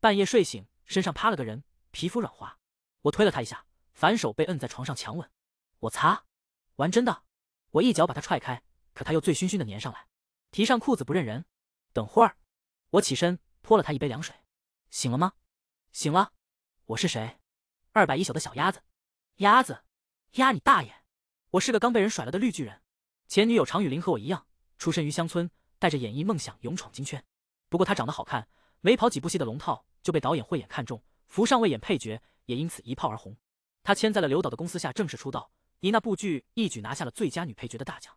半夜睡醒，身上趴了个人，皮肤软滑。我推了他一下，反手被摁在床上强吻。我擦，玩真的？我一脚把他踹开，可他又醉醺醺的粘上来，提上裤子不认人。等会儿，我起身泼了他一杯凉水。醒了吗？醒了。我是谁？二百一宿的小鸭子，鸭子，鸭你大爷！我是个刚被人甩了的绿巨人。前女友常雨林和我一样，出身于乡村，带着演艺梦想勇闯金圈。不过她长得好看，没跑几部戏的龙套。就被导演慧眼看中，扶上位演配角，也因此一炮而红。他签在了刘导的公司下正式出道，以那部剧一举拿下了最佳女配角的大奖。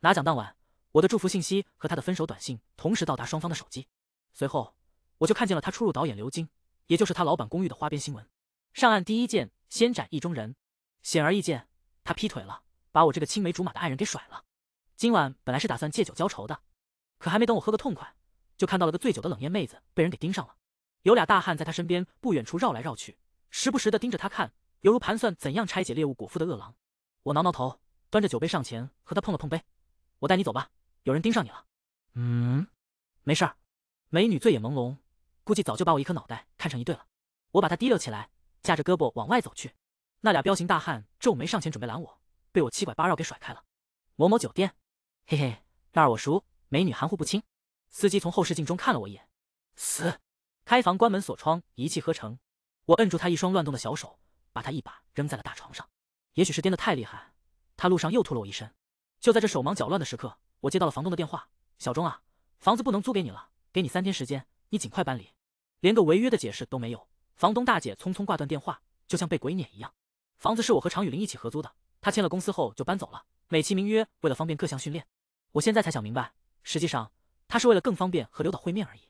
拿奖当晚，我的祝福信息和他的分手短信同时到达双方的手机。随后，我就看见了他出入导演刘晶，也就是他老板公寓的花边新闻。上岸第一件，先斩意中人。显而易见，他劈腿了，把我这个青梅竹马的爱人给甩了。今晚本来是打算借酒浇愁的，可还没等我喝个痛快，就看到了个醉酒的冷艳妹子被人给盯上了。有俩大汉在他身边不远处绕来绕去，时不时的盯着他看，犹如盘算怎样拆解猎物果腹的饿狼。我挠挠头，端着酒杯上前和他碰了碰杯。我带你走吧，有人盯上你了。嗯，没事儿。美女醉眼朦胧，估计早就把我一颗脑袋看成一对了。我把她提溜起来，架着胳膊往外走去。那俩彪形大汉皱眉上前准备拦我，被我七拐八绕给甩开了。某某酒店，嘿嘿，那儿我熟。美女含糊不清。司机从后视镜中看了我一眼，死。开房、关门、锁窗，一气呵成。我摁住他一双乱动的小手，把他一把扔在了大床上。也许是颠得太厉害，他路上又吐了我一身。就在这手忙脚乱的时刻，我接到了房东的电话：“小钟啊，房子不能租给你了，给你三天时间，你尽快搬离。连个违约的解释都没有。”房东大姐匆匆挂断电话，就像被鬼撵一样。房子是我和常雨林一起合租的，他签了公司后就搬走了，美其名曰为了方便各项训练。我现在才想明白，实际上他是为了更方便和刘导会面而已。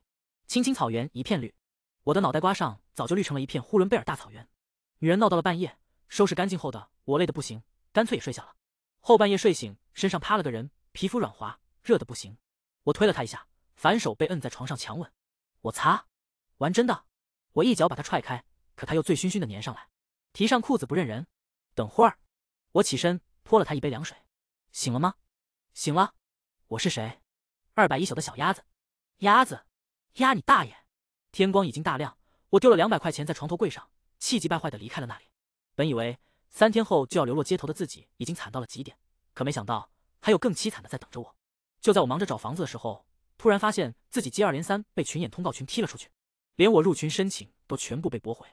青青草原一片绿，我的脑袋瓜上早就绿成了一片呼伦贝尔大草原。女人闹到了半夜，收拾干净后的我累得不行，干脆也睡下了。后半夜睡醒，身上趴了个人，皮肤软滑，热得不行。我推了他一下，反手被摁在床上强吻。我擦，玩真的？我一脚把他踹开，可他又醉醺醺的粘上来，提上裤子不认人。等会儿，我起身泼了他一杯凉水。醒了吗？醒了。我是谁？二百一宿的小鸭子，鸭子。压你大爷！天光已经大亮，我丢了两百块钱在床头柜上，气急败坏的离开了那里。本以为三天后就要流落街头的自己，已经惨到了极点，可没想到还有更凄惨的在等着我。就在我忙着找房子的时候，突然发现自己接二连三被群演通告群踢了出去，连我入群申请都全部被驳回。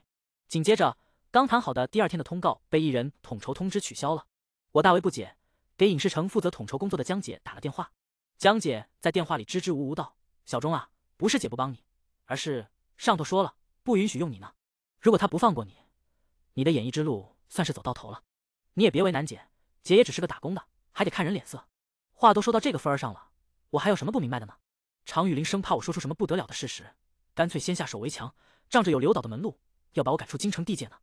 紧接着，刚谈好的第二天的通告被艺人统筹通知取消了，我大为不解，给影视城负责统筹工作的江姐打了电话。江姐在电话里支支吾吾道：“小钟啊。”不是姐不帮你，而是上头说了不允许用你呢。如果他不放过你，你的演艺之路算是走到头了。你也别为难姐，姐也只是个打工的，还得看人脸色。话都说到这个份儿上了，我还有什么不明白的呢？常雨林生怕我说出什么不得了的事实，干脆先下手为强，仗着有刘导的门路，要把我赶出京城地界呢。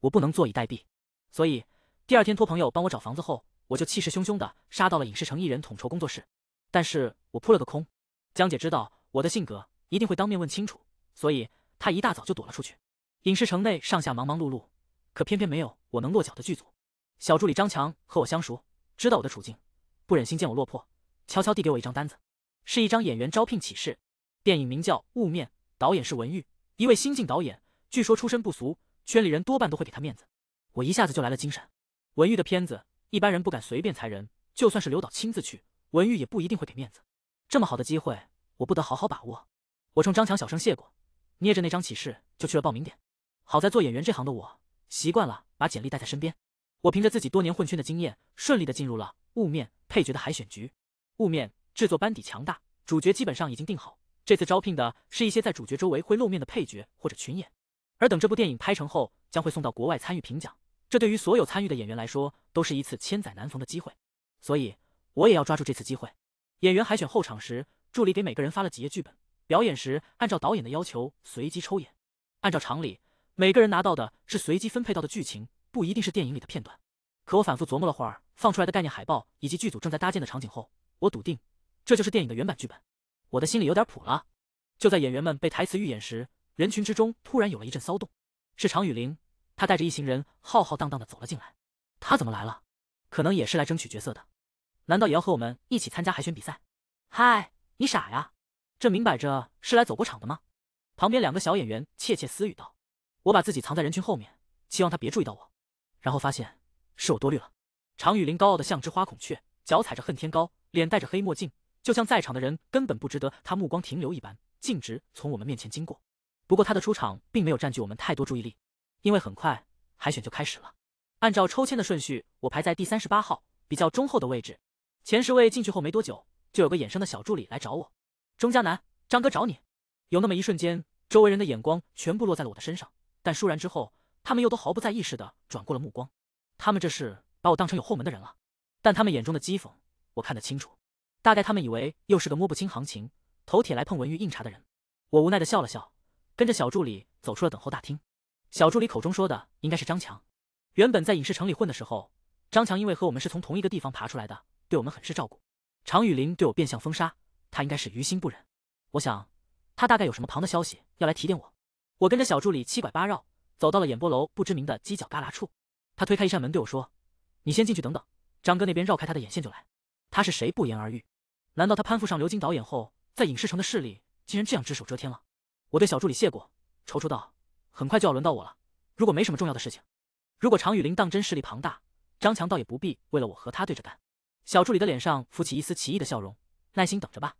我不能坐以待毙，所以第二天托朋友帮我找房子后，我就气势汹汹地杀到了影视城艺人统筹工作室，但是我扑了个空。江姐知道。我的性格一定会当面问清楚，所以他一大早就躲了出去。影视城内上下忙忙碌碌，可偏偏没有我能落脚的剧组。小助理张强和我相熟，知道我的处境，不忍心见我落魄，悄悄递给我一张单子，是一张演员招聘启事。电影名叫《雾面》，导演是文玉，一位新晋导演，据说出身不俗，圈里人多半都会给他面子。我一下子就来了精神。文玉的片子一般人不敢随便裁人，就算是刘导亲自去，文玉也不一定会给面子。这么好的机会。我不得好好把握。我冲张强小声谢过，捏着那张启事就去了报名点。好在做演员这行的我习惯了把简历带在身边。我凭着自己多年混圈的经验，顺利的进入了雾面配角的海选局。雾面制作班底强大，主角基本上已经定好。这次招聘的是一些在主角周围会露面的配角或者群演。而等这部电影拍成后，将会送到国外参与评奖。这对于所有参与的演员来说，都是一次千载难逢的机会。所以我也要抓住这次机会。演员海选候场时。助理给每个人发了几页剧本，表演时按照导演的要求随机抽演。按照常理，每个人拿到的是随机分配到的剧情，不一定是电影里的片段。可我反复琢磨了会儿，放出来的概念海报以及剧组正在搭建的场景后，我笃定这就是电影的原版剧本。我的心里有点谱了。就在演员们被台词预演时，人群之中突然有了一阵骚动。是常雨林，他带着一行人浩浩荡荡的走了进来。他怎么来了？可能也是来争取角色的。难道也要和我们一起参加海选比赛？嗨。你傻呀，这明摆着是来走过场的吗？旁边两个小演员窃窃私语道：“我把自己藏在人群后面，希望他别注意到我。”然后发现是我多虑了。常雨林高傲的像只花孔雀，脚踩着恨天高，脸戴着黑墨镜，就像在场的人根本不值得他目光停留一般，径直从我们面前经过。不过他的出场并没有占据我们太多注意力，因为很快海选就开始了。按照抽签的顺序，我排在第三十八号，比较中后的位置。前十位进去后没多久。就有个眼生的小助理来找我，钟佳楠，张哥找你。有那么一瞬间，周围人的眼光全部落在了我的身上，但倏然之后，他们又都毫不在意似的转过了目光。他们这是把我当成有后门的人了，但他们眼中的讥讽，我看得清楚。大概他们以为又是个摸不清行情、头铁来碰文娱硬茬的人。我无奈的笑了笑，跟着小助理走出了等候大厅。小助理口中说的应该是张强。原本在影视城里混的时候，张强因为和我们是从同一个地方爬出来的，对我们很是照顾。常雨林对我变相封杀，他应该是于心不忍。我想，他大概有什么旁的消息要来提点我。我跟着小助理七拐八绕，走到了演播楼不知名的犄角旮旯处。他推开一扇门对我说：“你先进去等等，张哥那边绕开他的眼线就来。”他是谁不言而喻。难道他攀附上刘金导演后，在影视城的势力竟然这样只手遮天了？我对小助理谢过，踌躇道：“很快就要轮到我了。如果没什么重要的事情，如果常雨林当真势力庞大，张强倒也不必为了我和他对着干。”小助理的脸上浮起一丝奇异的笑容，耐心等着吧。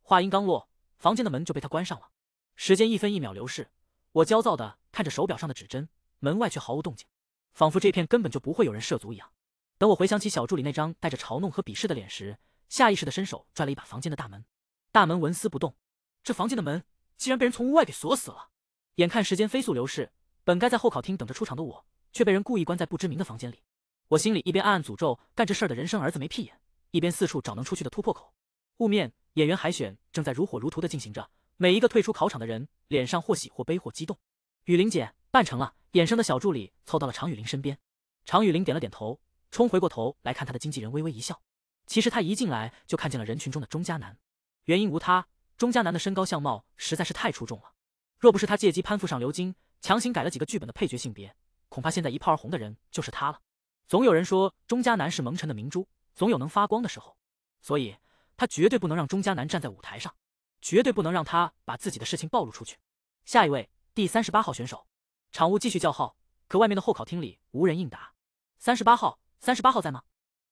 话音刚落，房间的门就被他关上了。时间一分一秒流逝，我焦躁的看着手表上的指针，门外却毫无动静，仿佛这片根本就不会有人涉足一样。等我回想起小助理那张带着嘲弄和鄙视的脸时，下意识的伸手拽了一把房间的大门，大门纹丝不动。这房间的门竟然被人从屋外给锁死了。眼看时间飞速流逝，本该在候考厅等着出场的我，却被人故意关在不知名的房间里。我心里一边暗暗诅咒干这事的人生儿子没屁眼，一边四处找能出去的突破口。雾面演员海选正在如火如荼的进行着，每一个退出考场的人脸上或喜或悲或激动。雨林姐办成了，衍生的小助理凑到了常雨林身边，常雨林点了点头，冲回过头来看他的经纪人微微一笑。其实他一进来就看见了人群中的钟嘉男，原因无他，钟嘉男的身高相貌实在是太出众了。若不是他借机攀附上刘晶，强行改了几个剧本的配角性别，恐怕现在一炮而红的人就是他了。总有人说钟嘉楠是蒙尘的明珠，总有能发光的时候，所以他绝对不能让钟嘉楠站在舞台上，绝对不能让他把自己的事情暴露出去。下一位，第三十八号选手，场务继续叫号，可外面的候考厅里无人应答。三十八号，三十八号在吗？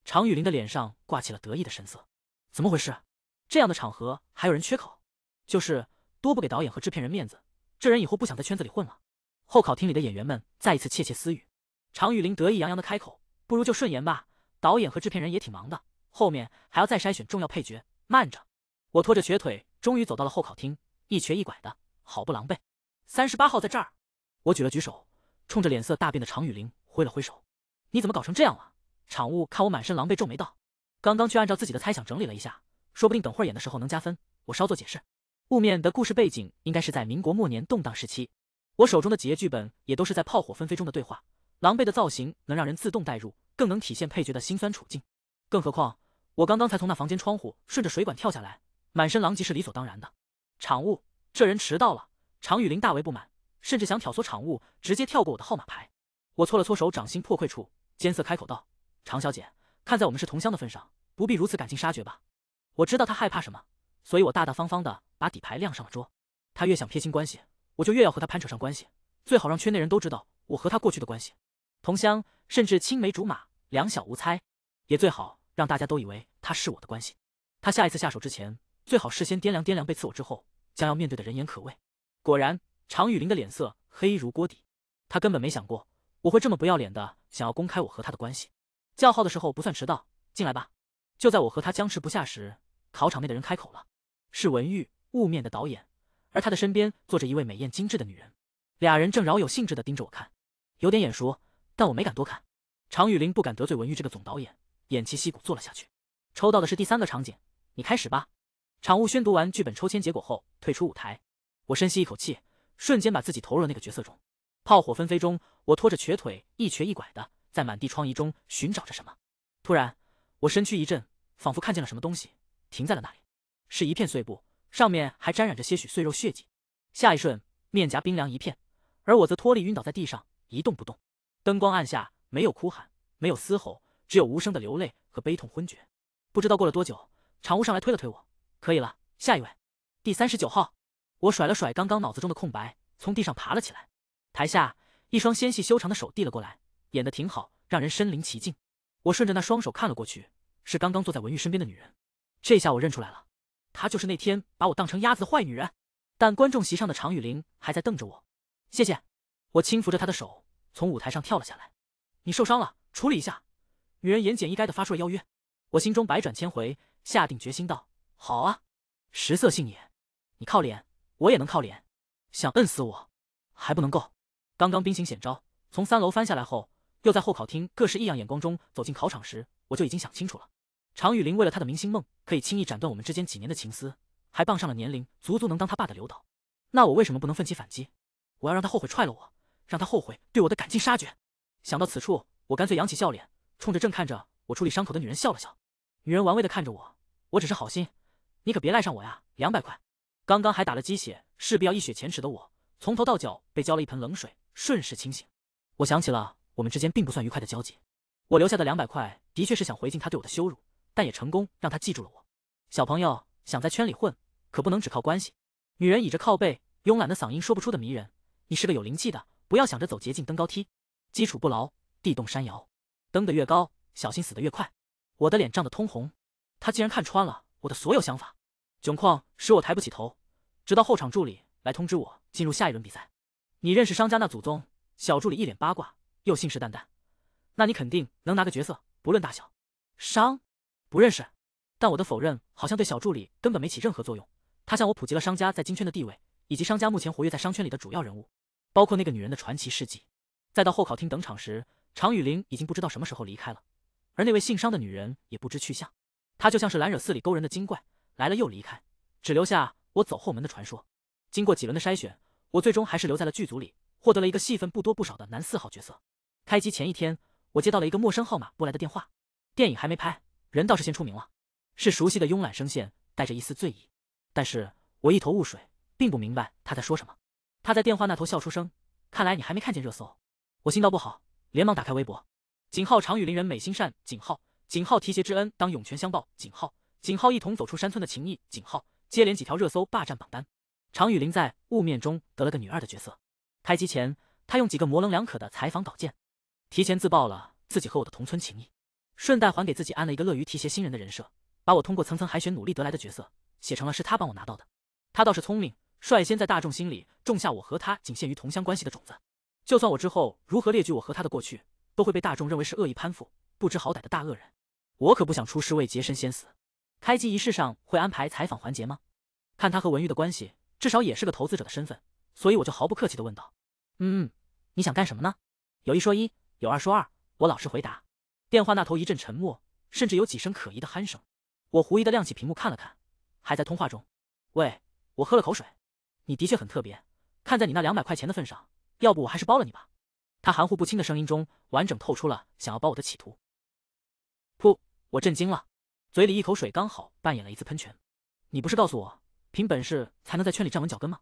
常雨林的脸上挂起了得意的神色。怎么回事？这样的场合还有人缺考？就是多不给导演和制片人面子，这人以后不想在圈子里混了。候考厅里的演员们再一次窃窃私语。常雨林得意洋洋的开口。不如就顺延吧。导演和制片人也挺忙的，后面还要再筛选重要配角。慢着，我拖着瘸腿，终于走到了候考厅，一瘸一拐的，好不狼狈。三十八号在这儿，我举了举手，冲着脸色大变的常雨林挥了挥手。你怎么搞成这样了？场务看我满身狼狈，皱眉道：“刚刚去按照自己的猜想整理了一下，说不定等会儿演的时候能加分。”我稍作解释，雾面的故事背景应该是在民国末年动荡时期。我手中的几页剧本也都是在炮火纷飞中的对话，狼狈的造型能让人自动代入。更能体现配角的心酸处境，更何况我刚刚才从那房间窗户顺着水管跳下来，满身狼藉是理所当然的。场务，这人迟到了。常雨林大为不满，甚至想挑唆场务直接跳过我的号码牌。我搓了搓手掌心破溃处，艰涩开口道：“常小姐，看在我们是同乡的份上，不必如此赶尽杀绝吧。”我知道他害怕什么，所以我大大方方的把底牌亮上了桌。他越想撇清关系，我就越要和他攀扯上关系，最好让圈内人都知道我和他过去的关系。同乡，甚至青梅竹马。两小无猜，也最好让大家都以为他是我的关系。他下一次下手之前，最好事先掂量掂量被刺我之后将要面对的人言可畏。果然，常雨林的脸色黑如锅底，他根本没想过我会这么不要脸的想要公开我和他的关系。叫号的时候不算迟到，进来吧。就在我和他僵持不下时，考场内的人开口了，是文玉雾面的导演，而他的身边坐着一位美艳精致的女人，俩人正饶有兴致地盯着我看，有点眼熟，但我没敢多看。常雨林不敢得罪文玉这个总导演，偃旗息鼓坐了下去。抽到的是第三个场景，你开始吧。场务宣读完剧本抽签结果后，退出舞台。我深吸一口气，瞬间把自己投入了那个角色中。炮火纷飞中，我拖着瘸腿一瘸一拐的，在满地疮痍中寻找着什么。突然，我身躯一震，仿佛看见了什么东西，停在了那里。是一片碎布，上面还沾染着些许碎肉血迹。下一瞬，面颊冰凉一片，而我则脱力晕倒在地上，一动不动。灯光暗下。没有哭喊，没有嘶吼，只有无声的流泪和悲痛昏厥。不知道过了多久，常务上来推了推我，可以了，下一位，第三十九号。我甩了甩刚刚脑子中的空白，从地上爬了起来。台下一双纤细修长的手递了过来，演的挺好，让人身临其境。我顺着那双手看了过去，是刚刚坐在文玉身边的女人。这下我认出来了，她就是那天把我当成鸭子的坏女人。但观众席上的常雨玲还在瞪着我。谢谢，我轻扶着她的手，从舞台上跳了下来。你受伤了，处理一下。女人言简意赅的发出了邀约，我心中百转千回，下定决心道：“好啊，食色性也，你靠脸，我也能靠脸，想摁死我还不能够。刚刚兵行险招，从三楼翻下来后，又在候考厅各式异样眼光中走进考场时，我就已经想清楚了。常雨林为了他的明星梦，可以轻易斩断我们之间几年的情思，还傍上了年龄足足能当他爸的刘导，那我为什么不能奋起反击？我要让他后悔踹了我，让他后悔对我的赶尽杀绝。”想到此处，我干脆扬起笑脸，冲着正看着我处理伤口的女人笑了笑。女人玩味的看着我，我只是好心，你可别赖上我呀。两百块，刚刚还打了鸡血，势必要一雪前耻的我，从头到脚被浇了一盆冷水，瞬时清醒。我想起了我们之间并不算愉快的交集，我留下的两百块的确是想回敬他对我的羞辱，但也成功让他记住了我。小朋友想在圈里混，可不能只靠关系。女人倚着靠背，慵懒的嗓音说不出的迷人。你是个有灵气的，不要想着走捷径登高梯。基础不牢，地动山摇。登得越高，小心死得越快。我的脸涨得通红，他竟然看穿了我的所有想法。窘况使我抬不起头，直到后场助理来通知我进入下一轮比赛。你认识商家那祖宗？小助理一脸八卦，又信誓旦旦。那你肯定能拿个角色，不论大小。商不认识，但我的否认好像对小助理根本没起任何作用。他向我普及了商家在金圈的地位，以及商家目前活跃在商圈里的主要人物，包括那个女人的传奇事迹。再到候考厅等场时，常雨林已经不知道什么时候离开了，而那位姓商的女人也不知去向。她就像是兰惹寺里勾人的精怪，来了又离开，只留下我走后门的传说。经过几轮的筛选，我最终还是留在了剧组里，获得了一个戏份不多不少的男四号角色。开机前一天，我接到了一个陌生号码拨来的电话。电影还没拍，人倒是先出名了。是熟悉的慵懒声线，带着一丝醉意，但是我一头雾水，并不明白他在说什么。他在电话那头笑出声，看来你还没看见热搜。我心道不好，连忙打开微博。景浩常与林人美心善，景浩景浩提携之恩当涌泉相报，景浩景浩一同走出山村的情谊，景浩接连几条热搜霸占榜单。常雨林在《雾面》中得了个女二的角色，开机前他用几个模棱两可的采访稿件，提前自曝了自己和我的同村情谊，顺带还给自己安了一个乐于提携新人的人设，把我通过层层海选努力得来的角色写成了是他帮我拿到的。他倒是聪明，率先在大众心里种下我和他仅限于同乡关系的种子。就算我之后如何列举我和他的过去，都会被大众认为是恶意攀附、不知好歹的大恶人。我可不想出师未捷身先死。开机仪式上会安排采访环节吗？看他和文玉的关系，至少也是个投资者的身份，所以我就毫不客气地问道：“嗯，嗯，你想干什么呢？有一说一，有二说二。”我老实回答。电话那头一阵沉默，甚至有几声可疑的鼾声。我狐疑的亮起屏幕看了看，还在通话中。喂，我喝了口水。你的确很特别，看在你那两百块钱的份上。要不我还是包了你吧，他含糊不清的声音中，完整透出了想要包我的企图。噗！我震惊了，嘴里一口水刚好扮演了一次喷泉。你不是告诉我，凭本事才能在圈里站稳脚跟吗？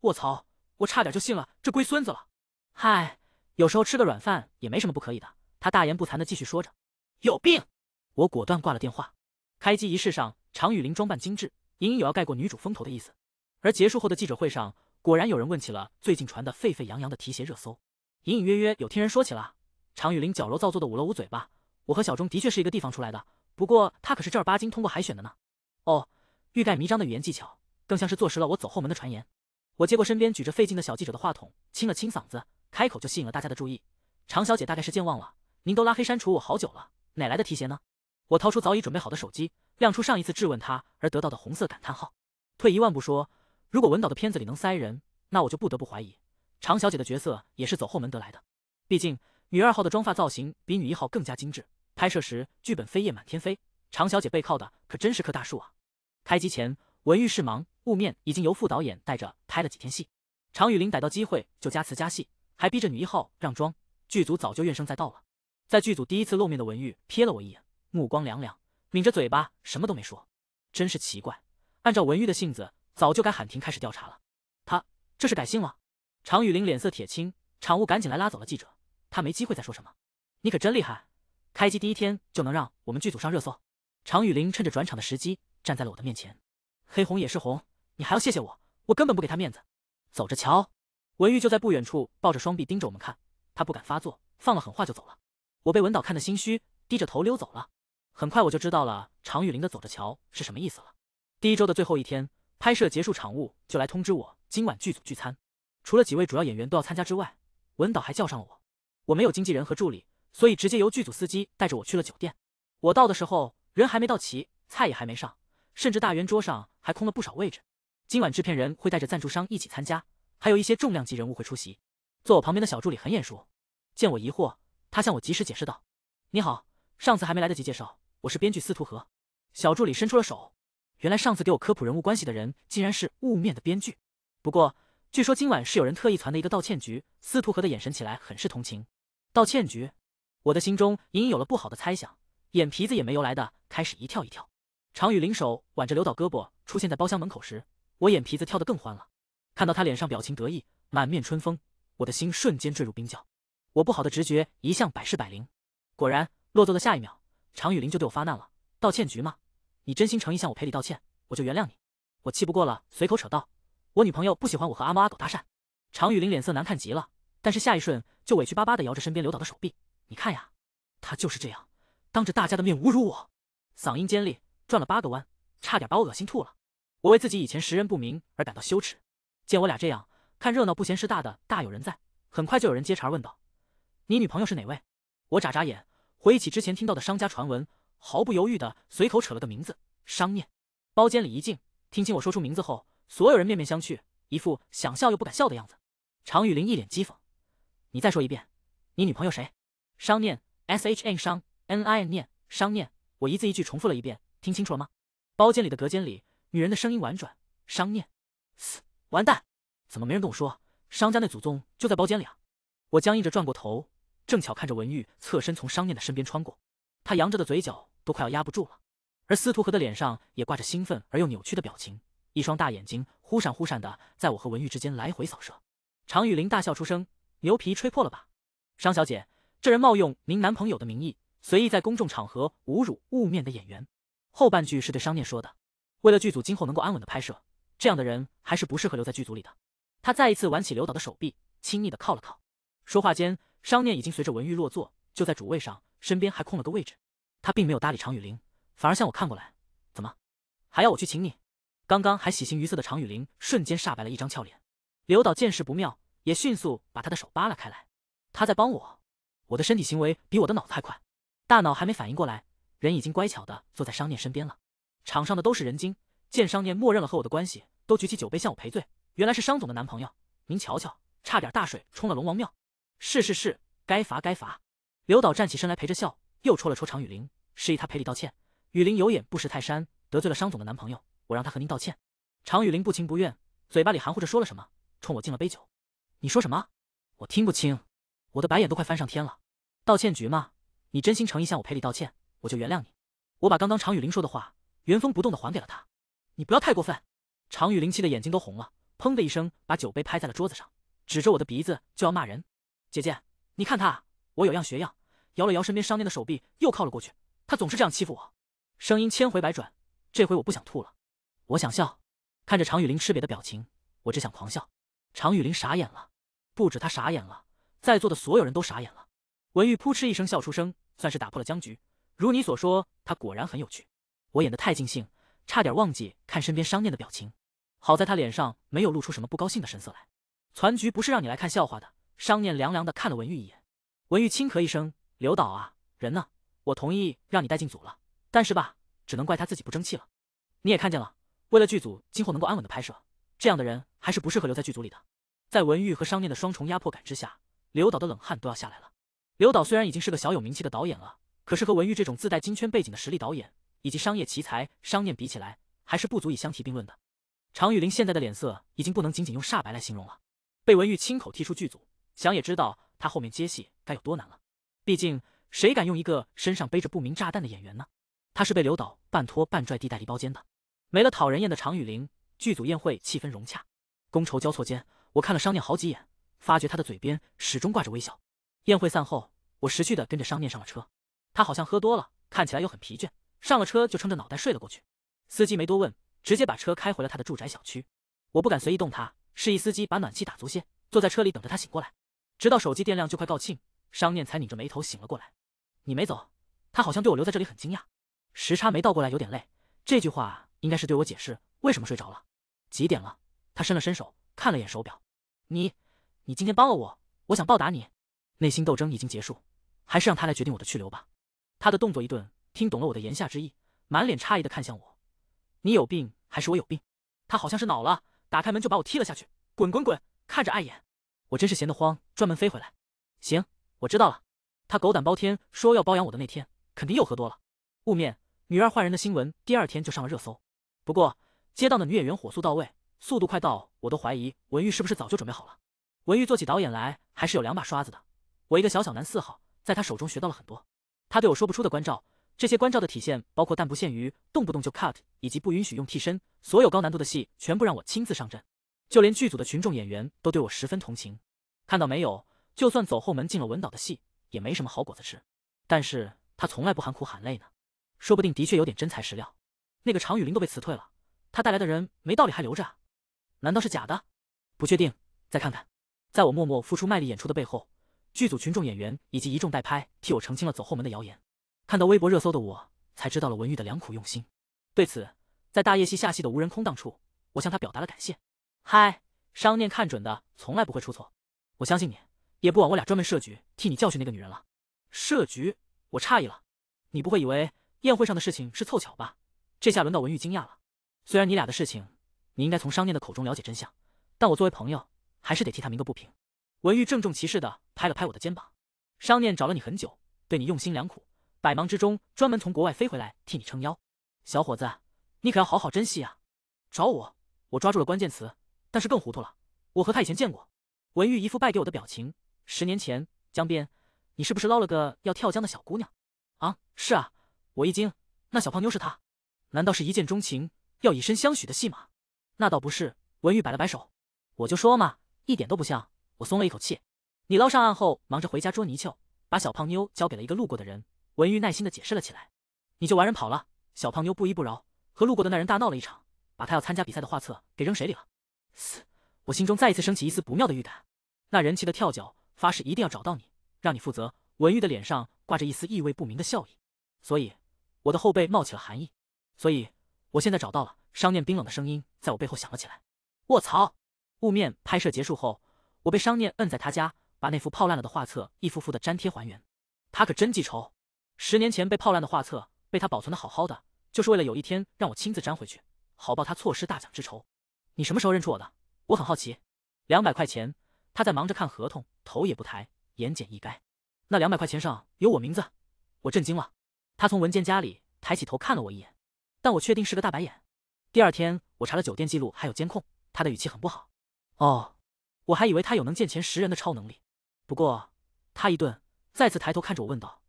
卧槽！我差点就信了这龟孙子了。嗨，有时候吃个软饭也没什么不可以的。他大言不惭的继续说着。有病！我果断挂了电话。开机仪式上，常雨林装扮精致，隐隐有要盖过女主风头的意思。而结束后的记者会上。果然有人问起了最近传的沸沸扬扬的提鞋热搜，隐隐约约有听人说起了。常雨林矫揉造作的捂了捂嘴巴，我和小钟的确是一个地方出来的，不过他可是正儿八经通过海选的呢。哦，欲盖弥彰的语言技巧，更像是坐实了我走后门的传言。我接过身边举着费劲的小记者的话筒，清了清嗓子，开口就吸引了大家的注意。常小姐大概是健忘了，您都拉黑删除我好久了，哪来的提鞋呢？我掏出早已准备好的手机，亮出上一次质问他而得到的红色感叹号。退一万步说。如果文导的片子里能塞人，那我就不得不怀疑常小姐的角色也是走后门得来的。毕竟女二号的妆发造型比女一号更加精致，拍摄时剧本飞页满天飞，常小姐背靠的可真是棵大树啊！开机前，文玉是忙雾面已经由副导演带着拍了几天戏，常雨林逮到机会就加词加戏，还逼着女一号让妆，剧组早就怨声载道了。在剧组第一次露面的文玉瞥了我一眼，目光凉凉，抿着嘴巴什么都没说，真是奇怪。按照文玉的性子。早就该喊停，开始调查了。他这是改姓了。常雨林脸色铁青，场务赶紧来拉走了记者，他没机会再说什么。你可真厉害，开机第一天就能让我们剧组上热搜。常雨林趁着转场的时机，站在了我的面前。黑红也是红，你还要谢谢我，我根本不给他面子。走着瞧。文玉就在不远处抱着双臂盯着我们看，他不敢发作，放了狠话就走了。我被文导看得心虚，低着头溜走了。很快我就知道了常雨林的“走着瞧”是什么意思了。第一周的最后一天。拍摄结束，场务就来通知我，今晚剧组聚餐，除了几位主要演员都要参加之外，文导还叫上了我。我没有经纪人和助理，所以直接由剧组司机带着我去了酒店。我到的时候，人还没到齐，菜也还没上，甚至大圆桌上还空了不少位置。今晚制片人会带着赞助商一起参加，还有一些重量级人物会出席。坐我旁边的小助理很眼熟，见我疑惑，他向我及时解释道：“你好，上次还没来得及介绍，我是编剧司徒和。”小助理伸出了手。原来上次给我科普人物关系的人，竟然是雾面的编剧。不过据说今晚是有人特意传的一个道歉局。司徒河的眼神起来很是同情。道歉局，我的心中隐隐有了不好的猜想，眼皮子也没由来的开始一跳一跳。常雨林手挽着刘导胳膊出现在包厢门口时，我眼皮子跳得更欢了。看到他脸上表情得意，满面春风，我的心瞬间坠入冰窖。我不好的直觉一向百试百灵，果然落座的下一秒，常雨林就对我发难了。道歉局吗？你真心诚意向我赔礼道歉，我就原谅你。我气不过了，随口扯道：“我女朋友不喜欢我和阿猫阿狗搭讪。”常雨林脸色难看极了，但是下一瞬就委屈巴巴地摇着身边刘导的手臂：“你看呀，他就是这样，当着大家的面侮辱我。”嗓音尖利，转了八个弯，差点把我恶心吐了。我为自己以前识人不明而感到羞耻。见我俩这样看热闹不嫌事大的大有人在，很快就有人接茬问道：“你女朋友是哪位？”我眨眨眼，回忆起之前听到的商家传闻。毫不犹豫的随口扯了个名字，商念。包间里一静，听清我说出名字后，所有人面面相觑，一副想笑又不敢笑的样子。常雨林一脸讥讽：“你再说一遍，你女朋友谁？”商念，S H N 商 N I N 念商念。我一字一句重复了一遍：“听清楚了吗？”包间里的隔间里，女人的声音婉转：“商念。”嘶，完蛋！怎么没人跟我说，商家那祖宗就在包间里啊？我僵硬着转过头，正巧看着文玉侧身从商念的身边穿过，她扬着的嘴角。都快要压不住了，而司徒河的脸上也挂着兴奋而又扭曲的表情，一双大眼睛忽闪忽闪的在我和文玉之间来回扫射。常雨林大笑出声：“牛皮吹破了吧，商小姐？这人冒用您男朋友的名义，随意在公众场合侮辱误面的演员。”后半句是对商念说的：“为了剧组今后能够安稳的拍摄，这样的人还是不适合留在剧组里的。”他再一次挽起刘导的手臂，亲昵的靠了靠。说话间，商念已经随着文玉落座，就在主位上，身边还空了个位置。他并没有搭理常雨林，反而向我看过来。怎么，还要我去请你？刚刚还喜形于色的常雨林瞬间煞白了一张俏脸。刘导见势不妙，也迅速把他的手扒拉开来。他在帮我，我的身体行为比我的脑子还快，大脑还没反应过来，人已经乖巧的坐在商念身边了。场上的都是人精，见商念默认了和我的关系，都举起酒杯向我赔罪。原来是商总的男朋友，您瞧瞧，差点大水冲了龙王庙。是是是，该罚该罚。刘导站起身来陪着笑。又戳了戳常雨林，示意他赔礼道歉。雨林有眼不识泰山，得罪了商总的男朋友，我让他和您道歉。常雨林不情不愿，嘴巴里含糊着说了什么，冲我敬了杯酒。你说什么？我听不清。我的白眼都快翻上天了。道歉局嘛，你真心诚意向我赔礼道歉，我就原谅你。我把刚刚常雨林说的话原封不动的还给了他。你不要太过分。常雨林气的眼睛都红了，砰的一声把酒杯拍在了桌子上，指着我的鼻子就要骂人。姐姐，你看他，我有样学样。摇了摇身边商念的手臂，又靠了过去。他总是这样欺负我，声音千回百转。这回我不想吐了，我想笑。看着常雨林吃瘪的表情，我只想狂笑。常雨林傻眼了，不止他傻眼了，在座的所有人都傻眼了。文玉扑哧一声笑出声，算是打破了僵局。如你所说，他果然很有趣。我演的太尽兴，差点忘记看身边商念的表情。好在他脸上没有露出什么不高兴的神色来。攒局不是让你来看笑话的。商念凉凉的看了文玉一眼。文玉轻咳一声。刘导啊，人呢？我同意让你带进组了，但是吧，只能怪他自己不争气了。你也看见了，为了剧组今后能够安稳的拍摄，这样的人还是不适合留在剧组里的。在文玉和商念的双重压迫感之下，刘导的冷汗都要下来了。刘导虽然已经是个小有名气的导演了，可是和文玉这种自带金圈背景的实力导演，以及商业奇才商念比起来，还是不足以相提并论的。常雨林现在的脸色已经不能仅仅用煞白来形容了，被文玉亲口踢出剧组，想也知道他后面接戏该有多难了。毕竟，谁敢用一个身上背着不明炸弹的演员呢？他是被刘导半拖半拽地带离包间的。没了讨人厌的常雨林，剧组宴会气氛融洽，觥筹交错间，我看了商念好几眼，发觉他的嘴边始终挂着微笑。宴会散后，我识趣的跟着商念上了车，他好像喝多了，看起来又很疲倦，上了车就撑着脑袋睡了过去。司机没多问，直接把车开回了他的住宅小区。我不敢随意动他，示意司机把暖气打足些，坐在车里等着他醒过来，直到手机电量就快告罄。商念才拧着眉头醒了过来，你没走，他好像对我留在这里很惊讶。时差没倒过来，有点累。这句话应该是对我解释为什么睡着了。几点了？他伸了伸手，看了眼手表。你，你今天帮了我，我想报答你。内心斗争已经结束，还是让他来决定我的去留吧。他的动作一顿，听懂了我的言下之意，满脸诧异的看向我。你有病还是我有病？他好像是恼了，打开门就把我踢了下去，滚滚滚，看着碍眼。我真是闲得慌，专门飞回来。行。我知道了，他狗胆包天，说要包养我的那天，肯定又喝多了。雾面女二换人的新闻第二天就上了热搜，不过接档的女演员火速到位，速度快到我都怀疑文玉是不是早就准备好了。文玉做起导演来还是有两把刷子的，我一个小小男四号，在他手中学到了很多。他对我说不出的关照，这些关照的体现包括但不限于动不动就 cut，以及不允许用替身，所有高难度的戏全部让我亲自上阵，就连剧组的群众演员都对我十分同情。看到没有？就算走后门进了文导的戏，也没什么好果子吃。但是他从来不喊苦喊累呢，说不定的确有点真材实料。那个常雨林都被辞退了，他带来的人没道理还留着，难道是假的？不确定，再看看。在我默默付出卖力演出的背后，剧组群众演员以及一众代拍替我澄清了走后门的谣言。看到微博热搜的我，才知道了文玉的良苦用心。对此，在大夜戏下戏的无人空档处，我向他表达了感谢。嗨，商念看准的从来不会出错，我相信你。也不枉我俩专门设局替你教训那个女人了。设局？我诧异了。你不会以为宴会上的事情是凑巧吧？这下轮到文玉惊讶了。虽然你俩的事情，你应该从商念的口中了解真相，但我作为朋友，还是得替他鸣个不平。文玉郑重其事地拍了拍我的肩膀。商念找了你很久，对你用心良苦，百忙之中专门从国外飞回来替你撑腰。小伙子，你可要好好珍惜啊！找我？我抓住了关键词，但是更糊涂了。我和他以前见过。文玉一副败给我的表情。十年前，江边，你是不是捞了个要跳江的小姑娘？啊，是啊，我一惊，那小胖妞是她？难道是一见钟情，要以身相许的戏码？那倒不是，文玉摆了摆手，我就说嘛，一点都不像。我松了一口气。你捞上岸后，忙着回家捉泥鳅，把小胖妞交给了一个路过的人。文玉耐心的解释了起来。你就玩人跑了，小胖妞不依不饶，和路过的那人大闹了一场，把他要参加比赛的画册给扔水里了。嘶，我心中再一次升起一丝不妙的预感。那人气的跳脚。发誓一定要找到你，让你负责。文玉的脸上挂着一丝意味不明的笑意，所以我的后背冒起了寒意。所以我现在找到了。商念冰冷的声音在我背后响了起来。我操！雾面拍摄结束后，我被商念摁在他家，把那幅泡烂了的画册一幅幅的粘贴还原。他可真记仇，十年前被泡烂的画册被他保存的好好的，就是为了有一天让我亲自粘回去，好报他错失大奖之仇。你什么时候认出我的？我很好奇。两百块钱。他在忙着看合同，头也不抬，言简意赅。那两百块钱上有我名字，我震惊了。他从文件夹里抬起头看了我一眼，但我确定是个大白眼。第二天我查了酒店记录还有监控，他的语气很不好。哦，我还以为他有能见钱识人的超能力。不过他一顿，再次抬头看着我问道：“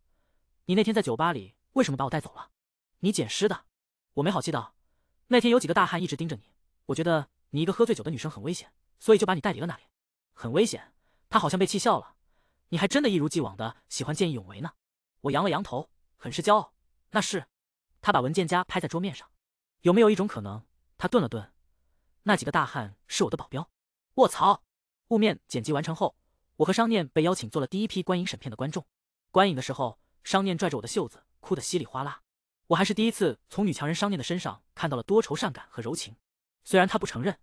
你那天在酒吧里为什么把我带走了？你捡尸的？”我没好气道：“那天有几个大汉一直盯着你，我觉得你一个喝醉酒的女生很危险，所以就把你带离了那里。”很危险，他好像被气笑了。你还真的一如既往的喜欢见义勇为呢。我扬了扬头，很是骄傲。那是，他把文件夹拍在桌面上。有没有一种可能？他顿了顿。那几个大汉是我的保镖。卧槽！雾面剪辑完成后，我和商念被邀请做了第一批观影审片的观众。观影的时候，商念拽着我的袖子，哭得稀里哗啦。我还是第一次从女强人商念的身上看到了多愁善感和柔情，虽然他不承认。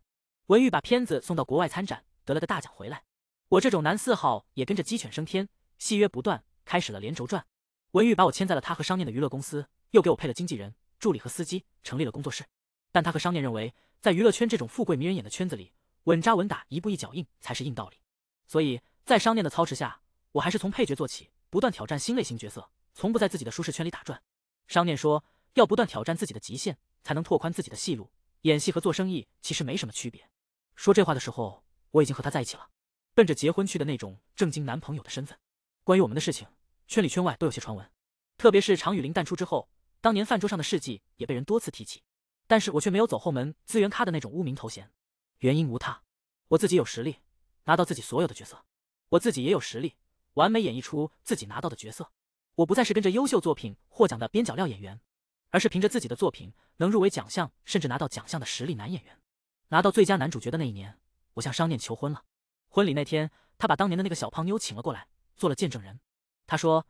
文玉把片子送到国外参展。得了个大奖回来，我这种男四号也跟着鸡犬升天，戏约不断，开始了连轴转。文玉把我签在了他和商念的娱乐公司，又给我配了经纪人、助理和司机，成立了工作室。但他和商念认为，在娱乐圈这种富贵迷人眼的圈子里，稳扎稳打，一步一脚印才是硬道理。所以在商念的操持下，我还是从配角做起，不断挑战新类型角色，从不在自己的舒适圈里打转。商念说，要不断挑战自己的极限，才能拓宽自己的戏路。演戏和做生意其实没什么区别。说这话的时候。我已经和他在一起了，奔着结婚去的那种正经男朋友的身份。关于我们的事情，圈里圈外都有些传闻，特别是常雨林淡出之后，当年饭桌上的事迹也被人多次提起。但是我却没有走后门、资源咖的那种污名头衔，原因无他，我自己有实力，拿到自己所有的角色，我自己也有实力，完美演绎出自己拿到的角色。我不再是跟着优秀作品获奖的边角料演员，而是凭着自己的作品能入围奖项，甚至拿到奖项的实力男演员。拿到最佳男主角的那一年。我向商念求婚了，婚礼那天，他把当年的那个小胖妞请了过来做了见证人。他说：“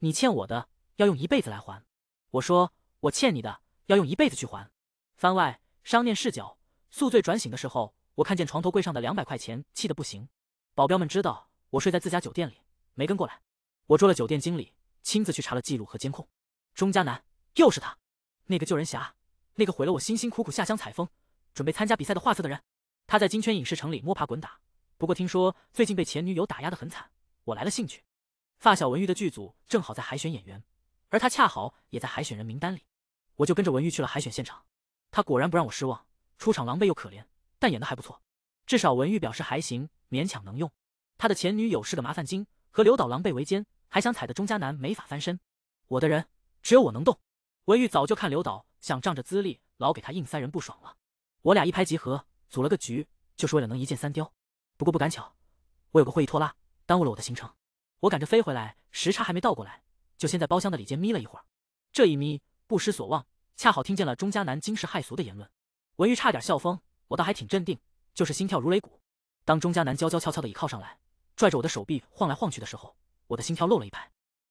你欠我的要用一辈子来还。”我说：“我欠你的要用一辈子去还。”番外商念视角：宿醉转醒的时候，我看见床头柜上的两百块钱，气得不行。保镖们知道我睡在自家酒店里，没跟过来。我捉了酒店经理，亲自去查了记录和监控。钟家南，又是他！那个救人侠，那个毁了我辛辛苦苦下乡采风，准备参加比赛的画册的人。他在金圈影视城里摸爬滚打，不过听说最近被前女友打压得很惨，我来了兴趣。发小文玉的剧组正好在海选演员，而他恰好也在海选人名单里，我就跟着文玉去了海选现场。他果然不让我失望，出场狼狈又可怜，但演得还不错，至少文玉表示还行，勉强能用。他的前女友是个麻烦精，和刘导狼狈为奸，还想踩的钟嘉男没法翻身。我的人只有我能动，文玉早就看刘导想仗着资历老给他硬塞人不爽了，我俩一拍即合。组了个局，就是为了能一箭三雕。不过不赶巧，我有个会议拖拉，耽误了我的行程。我赶着飞回来，时差还没倒过来，就先在包厢的里间眯了一会儿。这一眯，不失所望，恰好听见了钟家男惊世骇俗的言论。文玉差点笑疯，我倒还挺镇定，就是心跳如擂鼓。当钟家男娇娇俏俏的倚靠上来，拽着我的手臂晃来晃去的时候，我的心跳漏了一拍。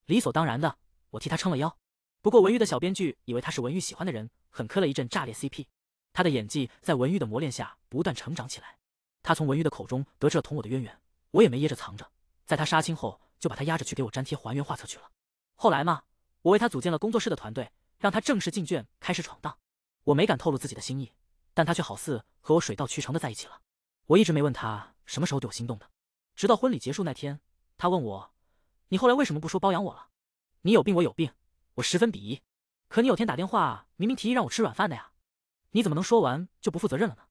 理所当然的，我替他撑了腰。不过文玉的小编剧以为他是文玉喜欢的人，狠磕了一阵炸裂 CP。他的演技在文玉的磨练下不断成长起来。他从文玉的口中得知了同我的渊源，我也没掖着藏着。在他杀青后，就把他压着去给我粘贴还原画册去了。后来嘛，我为他组建了工作室的团队，让他正式进圈开始闯荡。我没敢透露自己的心意，但他却好似和我水到渠成的在一起了。我一直没问他什么时候对我心动的，直到婚礼结束那天，他问我：“你后来为什么不说包养我了？”“你有病，我有病。”我十分鄙夷。可你有天打电话，明明提议让我吃软饭的呀。你怎么能说完就不负责任了呢？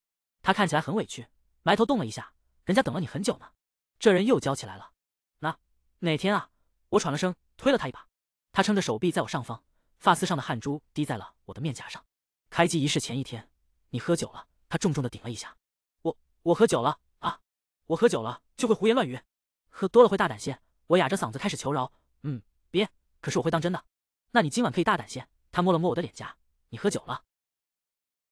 他看起来很委屈，埋头动了一下。人家等了你很久呢。这人又娇起来了。那哪天啊？我喘了声，推了他一把。他撑着手臂在我上方，发丝上的汗珠滴在了我的面颊上。开机仪式前一天，你喝酒了。他重重的顶了一下我。我喝酒了啊！我喝酒了就会胡言乱语，喝多了会大胆些。我哑着嗓子开始求饶。嗯，别。可是我会当真的。那你今晚可以大胆些。他摸了摸我的脸颊。你喝酒了。